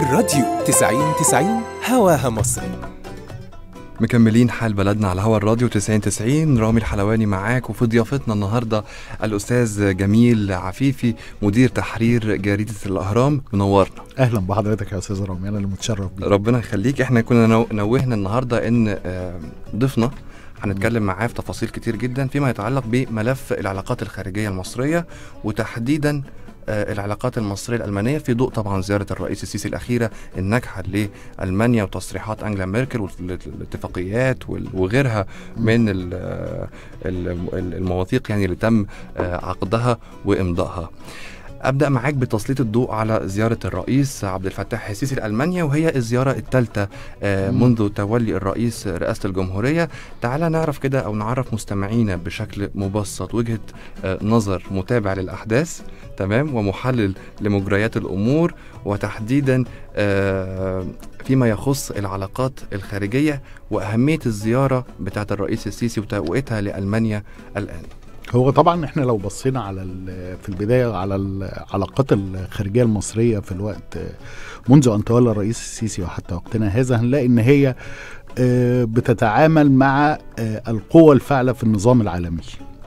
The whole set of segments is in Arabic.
الراديو 90 90 هواها مصر مكملين حال بلدنا على هوا الراديو 90 90 رامي الحلواني معاك وفي ضيافتنا النهارده الاستاذ جميل عفيفي مدير تحرير جريده الاهرام منورنا اهلا بحضرتك يا استاذ رامي انا اللي متشرف بيك ربنا يخليك احنا كنا نو... نوهنا النهارده ان ضيفنا هنتكلم معاه في تفاصيل كتير جدا فيما يتعلق بملف العلاقات الخارجيه المصريه وتحديدا آه، العلاقات المصريه الالمانيه في ضوء طبعا زياره الرئيس السيسي الاخيره الناجحه لالمانيا وتصريحات انجلا ميركل والاتفاقيات وغيرها من آه، المواثيق يعني اللي تم آه، عقدها وامضائها. ابدا معاك بتسليط الضوء على زياره الرئيس عبد الفتاح السيسي لالمانيا وهي الزياره الثالثه آه، منذ تولي الرئيس رئاسه الجمهوريه تعالى نعرف كده او نعرف مستمعينا بشكل مبسط وجهه آه، نظر متابع للاحداث تمام ومحلل لمجريات الامور وتحديدا آه، فيما يخص العلاقات الخارجيه واهميه الزياره بتاعه الرئيس السيسي وتوقيتها لالمانيا الان هو طبعا احنا لو بصينا على في البدايه على العلاقات الخارجيه المصريه في الوقت منذ ان تولى الرئيس السيسي وحتى وقتنا هذا هنلاقي ان هي آه، بتتعامل مع آه، القوى الفاعله في النظام العالمي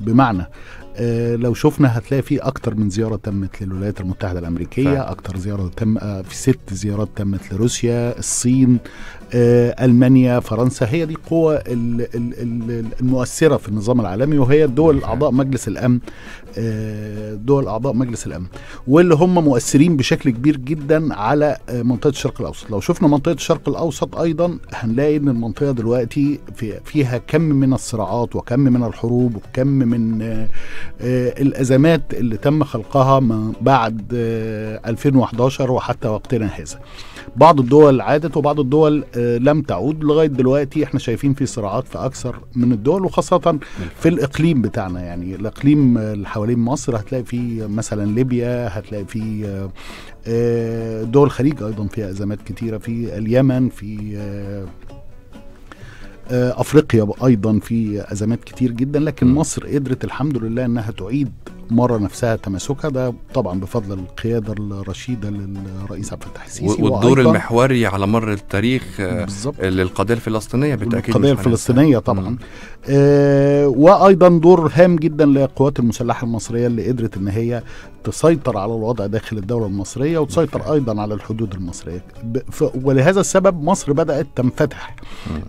بمعنى آه، لو شفنا هتلاقي في اكتر من زياره تمت للولايات المتحده الامريكيه ف... اكتر زياره تم آه، في ست زيارات تمت لروسيا الصين آه، المانيا فرنسا هي دي القوى المؤثره في النظام العالمي وهي دول اعضاء مجلس الامن دول اعضاء مجلس الامن واللي هم مؤثرين بشكل كبير جدا على منطقه الشرق الاوسط لو شفنا منطقه الشرق الاوسط ايضا هنلاقي ان المنطقه دلوقتي فيها كم من الصراعات وكم من الحروب وكم من آه، الأزمات اللي تم خلقها من بعد 2011 آه، وحتى وقتنا هذا بعض الدول عادت وبعض الدول آه، لم تعود لغاية دلوقتي احنا شايفين في صراعات في أكثر من الدول وخاصة في الإقليم بتاعنا يعني الإقليم اللي حوالين مصر هتلاقي في مثلا ليبيا هتلاقي في دول الخليج ايضا فيها ازمات كتيره في اليمن في آه، افريقيا ايضا في ازمات كتير جدا لكن مصر قدرت الحمد لله انها تعيد المره نفسها تماسكها ده طبعا بفضل القياده الرشيده للرئيس عبد الفتاح السيسي والدور المحوري على مر التاريخ آه، بالزبط. للقضيه الفلسطينيه بالتاكيد القضيه الفلسطينيه طبعا آه وايضا دور هام جدا للقوات المسلحه المصريه اللي قدرت ان هي تسيطر على الوضع داخل الدوله المصريه وتسيطر ايضا على الحدود المصريه ولهذا السبب مصر بدات تنفتح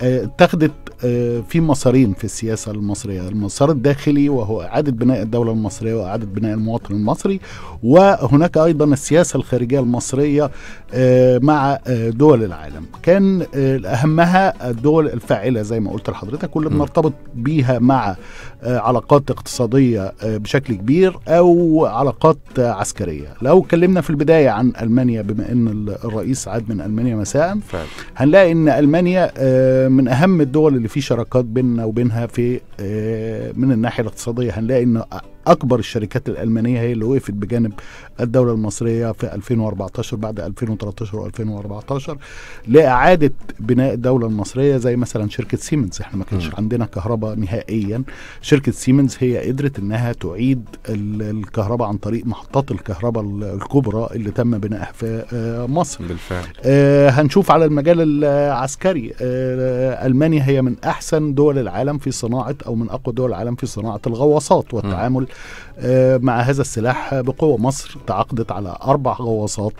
آه، اتخذت آه آه في مسارين في السياسه المصريه المسار الداخلي وهو اعاده بناء الدوله المصريه وإعادة بناء المواطن المصري وهناك أيضا السياسة الخارجية المصرية آه، مع آه، دول العالم كان آه، أهمها الدول الفاعلة زي ما قلت لحضرتك واللي بنرتبط بيها مع علاقات اقتصادية بشكل كبير أو علاقات عسكرية لو اتكلمنا في البداية عن ألمانيا بما أن الرئيس عاد من ألمانيا مساء فعلا. هنلاقي أن ألمانيا من أهم الدول اللي في شراكات بيننا وبينها في من الناحية الاقتصادية هنلاقي أن اكبر الشركات الالمانيه هي اللي وقفت بجانب الدوله المصريه في 2014 بعد 2013 و2014 لاعاده بناء الدوله المصريه زي مثلا شركه سيمنز احنا ما كانش عندنا كهرباء نهائيا شركه سيمنز هي قدرت انها تعيد الكهرباء عن طريق محطات الكهرباء الكبرى اللي تم بنائها في آه، مصر بالفعل آه هنشوف على المجال العسكري آه المانيا هي من احسن دول العالم في صناعه او من اقوى دول العالم في صناعه الغواصات والتعامل م. آه، مع هذا السلاح بقوة مصر تعاقدت على أربع غواصات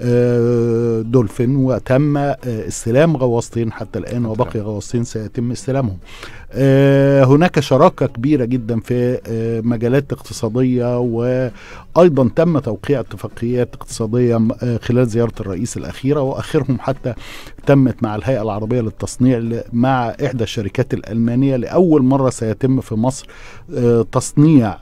آه، دولفين وتم آه، استلام غواصتين حتى الآن وبقي غواصتين سيتم استلامهم آه، هناك شراكة كبيرة جدا في مجالات اقتصادية وأيضا تم توقيع اتفاقيات اقتصادية خلال زيارة الرئيس الأخيرة وآخرهم حتى تمت مع الهيئة العربية للتصنيع مع إحدى الشركات الألمانية لأول مرة سيتم في مصر تصنيع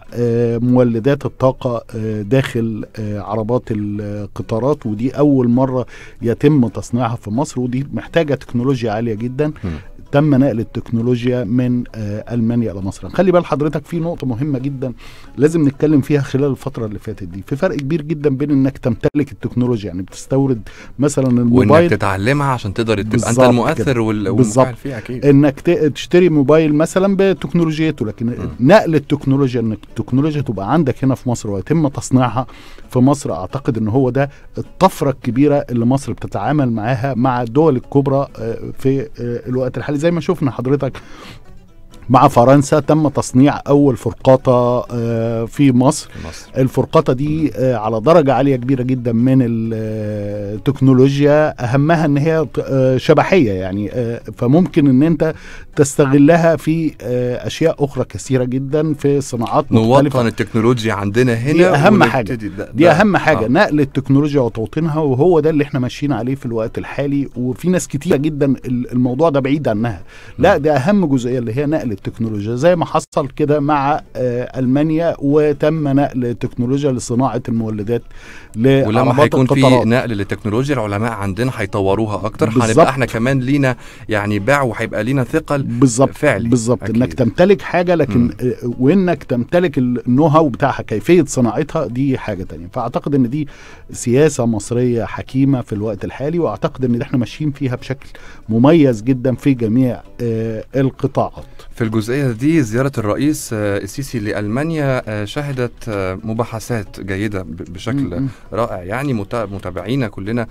مولدات الطاقة داخل عربات القطارات ودي دي اول مره يتم تصنيعها في مصر ودي محتاجه تكنولوجيا عاليه جدا تم نقل التكنولوجيا من آه، المانيا الى مصر خلي بال حضرتك في نقطه مهمه جدا لازم نتكلم فيها خلال الفتره اللي فاتت دي في فرق كبير جدا بين انك تمتلك التكنولوجيا يعني بتستورد مثلا الموبايل وانك تتعلمها عشان تقدر تبقى انت المؤثر والمفعل فيها اكيد انك تشتري موبايل مثلا بتكنولوجيته لكن م. نقل التكنولوجيا انك التكنولوجيا تبقى عندك هنا في مصر ويتم تصنيعها في مصر اعتقد ان هو ده الطفره الكبيره اللي مصر بتتعامل معاها مع الدول الكبرى آه، في آه، الوقت الحالي زي ما شفنا حضرتك مع فرنسا تم تصنيع اول فرقاطه آه، في مصر, مصر. الفرقاطه دي آه، على درجه عاليه كبيره جدا من التكنولوجيا آه، اهمها ان هي شبحيه يعني فممكن ان انت تستغلها في اشياء اخرى كثيره جدا في صناعات مختلفه نوطن التكنولوجيا عندنا هنا دي اهم حاجه دي اهم حاجه آه. نقل التكنولوجيا وتوطينها وهو ده اللي احنا ماشيين عليه في الوقت الحالي وفي ناس كتيره جدا الموضوع ده بعيد عنها لا ده اهم جزئيه اللي هي نقل التكنولوجيا زي ما حصل كده مع آه، ألمانيا وتم نقل التكنولوجيا لصناعة المولدات ولما هيكون في نقل للتكنولوجيا العلماء عندنا هيطوروها أكتر هنبقى احنا كمان لينا يعني باع وهيبقى لينا ثقل بالظبط فعلي بالظبط انك تمتلك حاجه لكن م. آه، وانك تمتلك النو هاو بتاعها كيفيه صناعتها دي حاجه تانية فاعتقد ان دي سياسه مصريه حكيمه في الوقت الحالي واعتقد ان احنا ماشيين فيها بشكل مميز جدا في جميع آه، القطاعات في الجزئية دي زيارة الرئيس آه، السيسي لألمانيا آه، شهدت آه، مباحثات جيدة بشكل رائع يعني متابعينا كلنا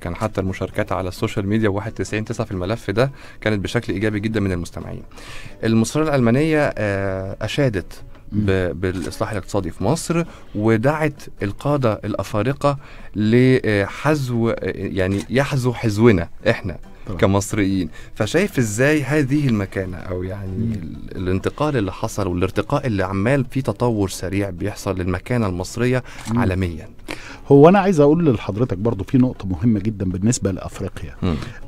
كان حتى المشاركات على السوشيال ميديا 91 9 في الملف ده كانت بشكل إيجابي جدا من المستمعين المصرية الألمانية أشادت بالاصلاح الاقتصادي في مصر ودعت القاده الافارقه لحذو يعني يحذو حزونا احنا طبعا. كمصريين فشايف ازاي هذه المكانه او يعني مم. الانتقال اللي حصل والارتقاء اللي عمال في تطور سريع بيحصل للمكانه المصريه مم. عالميا هو انا عايز اقول لحضرتك برضو في نقطه مهمه جدا بالنسبه لافريقيا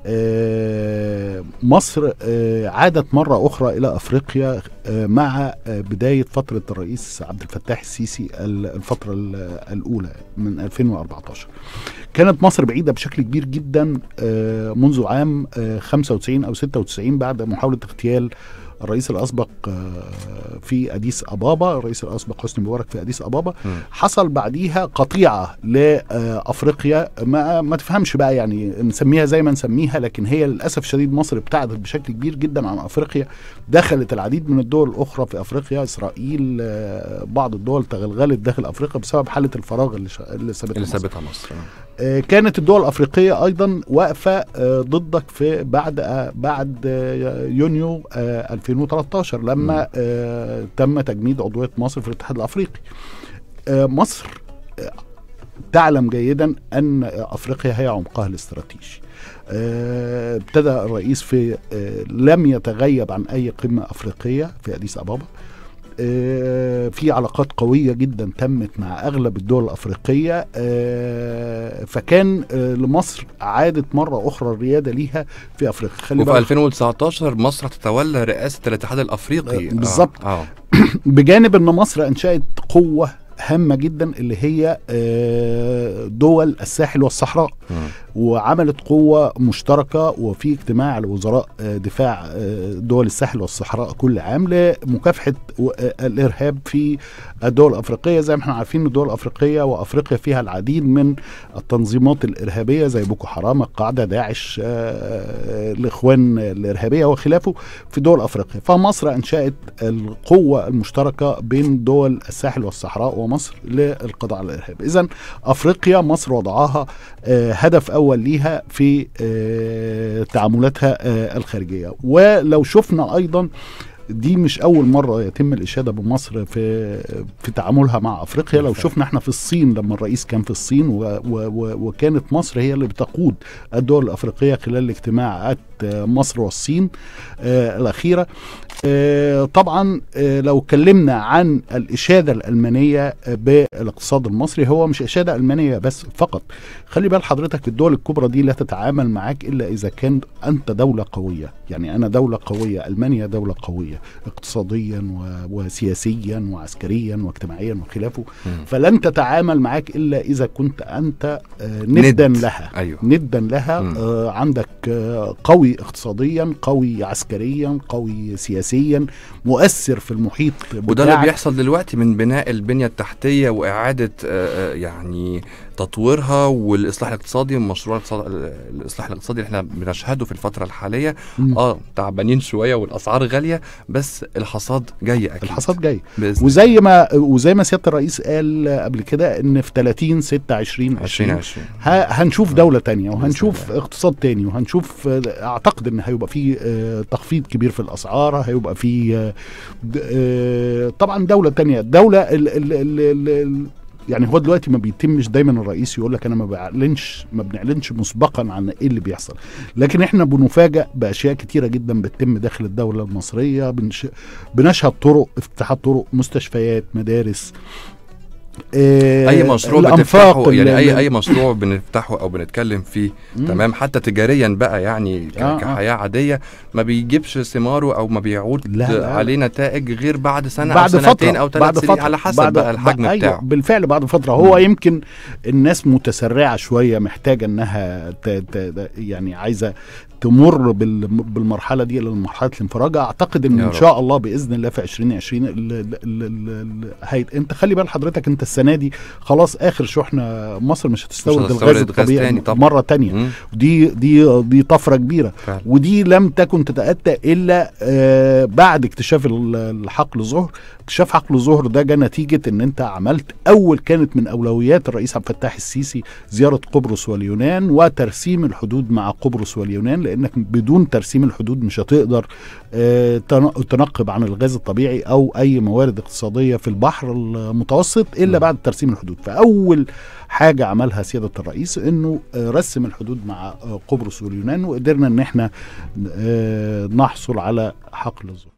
آه مصر آه عادت مره اخرى الى افريقيا آه مع آه بدايه فتره الرئيس عبد الفتاح السيسي الفتره الاولى من 2014 كانت مصر بعيده بشكل كبير جدا آه منذ عام آه 95 او 96 بعد محاوله اغتيال الرئيس الاسبق آه، في اديس ابابا الرئيس الاسبق حسني مبارك في اديس ابابا م. حصل بعديها قطيعه لافريقيا ما ما تفهمش بقى يعني نسميها زي ما نسميها لكن هي للاسف الشديد مصر ابتعدت بشكل كبير جدا عن افريقيا دخلت العديد من الدول الاخرى في افريقيا اسرائيل آه، بعض الدول تغلغلت داخل افريقيا بسبب حاله الفراغ اللي ش... اللي سابتها مصر, سابتها مصر. آه. كانت الدول الافريقيه ايضا واقفه ضدك في بعد بعد يونيو 2000 2013 لما آه تم تجميد عضويه مصر في الاتحاد الافريقي آه مصر آه تعلم جيدا ان افريقيا هي عمقها الاستراتيجي آه، ابتدى الرئيس في آه، لم يتغيب عن اي قمه افريقيه في اديس ابابا آه، في علاقات قوية جدا تمت مع أغلب الدول الأفريقية فكان آه، لمصر عادت مرة أخرى الريادة ليها في أفريقيا خلي وفي 2019 مصر تتولى رئاسة الاتحاد الأفريقي آه، بالظبط آه. آه. بجانب أن مصر أنشأت قوة هامه جدا اللي هي آه، دول الساحل والصحراء وعملت قوه مشتركه وفي اجتماع لوزراء آه، دفاع آه، دول الساحل والصحراء كل عام لمكافحه الارهاب في الدول الافريقيه زي ما احنا عارفين الدول الافريقيه وافريقيا فيها العديد من التنظيمات الارهابيه زي بوكو حرام القاعده داعش الاخوان الارهابيه وخلافه في دول افريقيا فمصر انشات القوه المشتركه بين دول الساحل والصحراء ومصر للقضاء على الارهاب اذا افريقيا مصر وضعها آه، هدف اول ليها في آه، تعاملاتها آه، الخارجيه ولو شفنا ايضا دي مش اول مره يتم الاشاده بمصر في في تعاملها مع افريقيا لو شفنا احنا في الصين لما الرئيس كان في الصين و و و وكانت مصر هي اللي بتقود الدول الافريقيه خلال الاجتماع مصر والصين آه، الأخيرة آه، طبعا آه، لو اتكلمنا عن الإشادة الألمانية بالاقتصاد المصري هو مش إشادة ألمانية بس فقط خلي بال حضرتك الدول الكبرى دي لا تتعامل معاك إلا إذا كان أنت دولة قوية يعني أنا دولة قوية ألمانيا دولة قوية اقتصاديا وسياسيا وعسكريا واجتماعيا وخلافه فلن تتعامل معاك إلا إذا كنت أنت ندا لها أيوه. ندا لها عندك قوي قوي اقتصاديا قوي عسكريا قوي سياسيا مؤثر في المحيط وده اللي بيحصل دلوقتي من بناء البنية التحتية وإعادة آه، آه، يعني تطويرها والاصلاح الاقتصادي مشروع الاصلاح الاقتصادي اللي احنا بنشهده في الفتره الحاليه اه تعبانين شويه والاسعار غاليه بس الحصاد جاي اكيد الحصاد جاي وزي ما وزي ما سياده الرئيس قال قبل كده ان في 30 6 20 20, 20. هنشوف آه. دوله تانية وهنشوف اقتصاد تاني وهنشوف اعتقد ان هيبقى في آه، تخفيض كبير في الاسعار هيبقى في آه، طبعا دوله تانية دوله ال ال ال ال يعني هو دلوقتي ما بيتمش دايما الرئيس يقول لك انا ما بعلنش ما بنعلنش مسبقا عن ايه اللي بيحصل لكن احنا بنفاجئ باشياء كتيره جدا بتتم داخل الدوله المصريه بنش... بنشهد طرق افتتاحات طرق مستشفيات مدارس إيه اي مشروع بتفتحه يعني اي اي مشروع بنفتحه او بنتكلم فيه مم. تمام حتى تجاريا بقى يعني آه، آه. كحياه عاديه ما بيجيبش ثماره او ما بيعود لا لا. عليه نتائج غير بعد سنه بعد او سنتين فترة. او ثلاث سنين فترة. على حسب بعد بقى الحجم بقى أيوة، بتاعه بالفعل بعد فتره هو مم. يمكن الناس متسرعه شويه محتاجه انها تـ تـ يعني عايزه تمر بالمرحله دي لمرحله الانفراج اعتقد ان ان شاء الله باذن الله في 2020 ال انت خلي بال حضرتك انت السنه دي خلاص اخر شحنه مصر مش هتستورد الغاز الطبيعي تاني مره تانية ودي دي دي دي طفره كبيره فعلا. ودي لم تكن تتاتى الا آه بعد اكتشاف الحقل الظهر اكتشاف حقل الظهر ده جه نتيجه ان انت عملت اول كانت من اولويات الرئيس عبد الفتاح السيسي زياره قبرص واليونان وترسيم الحدود مع قبرص واليونان لانك بدون ترسيم الحدود مش هتقدر آه، تنقب عن الغاز الطبيعي او اي موارد اقتصاديه في البحر المتوسط الا نعم. بعد ترسيم الحدود فاول حاجه عملها سياده الرئيس انه آه، رسم الحدود مع آه، قبرص واليونان وقدرنا ان احنا نحصل على حقل الظهر